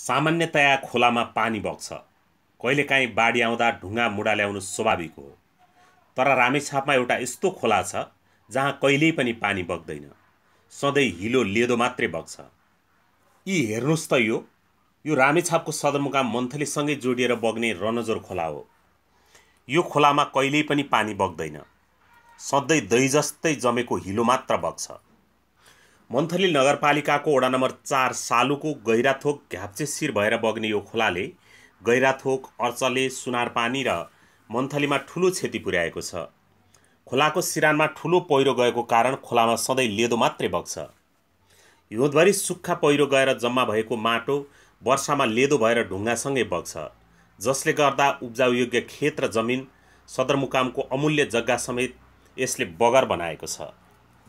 सामान्यतया खोलामा पानी बग्छ कहिलेकाहीँ बाढी आउँदा ढुङ्गा मुढा ल्याउनु स्वाभाविक हो तर रामेछापमा एउटा यस्तो खोला छ जहाँ कहिल्यै पनि पानी बग्दैन सधैँ हिलो लेदो मात्रै बग्छ यी हेर्नुहोस् त यो यो रामेछापको सदरमुकाम मन्थलीसँगै जोडिएर बग्ने रनजोर खोला हो यो खोलामा कहिल्यै पनि पानी बग्दैन सधैँ दही जस्तै जमेको हिलो मात्र बग्छ मन्थली नगरपालिकाको वडा नम्बर चार सालुको गैराथोक घ्याप्चे शिर भएर बग्ने यो खोलाले गैराथोक अर्चले सुनार पानी र मन्थलीमा ठुलो क्षति पुर्याएको छ खोलाको सिरानमा ठुलो पहिरो गएको कारण खोलामा सधैँ लेदो मात्रै बग्छ हिउँदभरि सुक्खा पहिरो गएर जम्मा भएको माटो वर्षामा लेदो भएर ढुङ्गासँगै बग्छ जसले गर्दा उब्जाउ योग्य खेत र जमिन सदरमुकामको अमूल्य जग्गा समेत यसले बगर बनाएको छ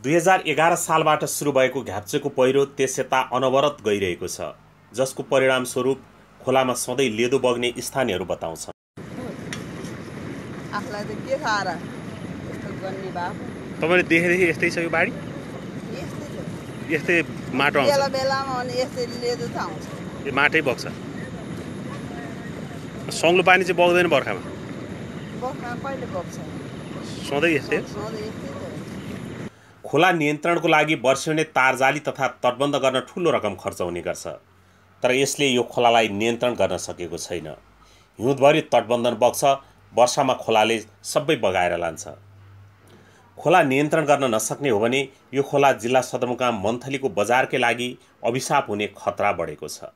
दुई हजार एघार सालबाट सुरु भएको घ्याप्चेको पहिरो त्यस यता अनवरत गइरहेको छ जसको परिणामस्वरूप खोलामा सधैँ लेदो बग्ने स्थानीयहरू बताउँछन् तपाईँले देखेदेखि यस्तै छ यो बाढी यस्तै माटो आउँछ यो माटै बग्छ सङ्लो पानी चाहिँ बग्दैन बर्खामा सधैँ यस्तै खोला नियन्त्रणको लागि वर्षिउने तारजाली तथा तटबन्ध गर्न ठुलो रकम खर्च हुने गर्छ तर यसले यो खोलालाई नियन्त्रण गर्न सकेको छैन हिउँदभरि तटबन्धन बग्छ वर्षामा खोलाले सबै बगाएर लान्छ खोला नियन्त्रण गर्न नसक्ने हो भने यो खोला जिल्ला सदरमुकाम मन्थलीको बजारकै लागि अभिशाप हुने खतरा बढेको छ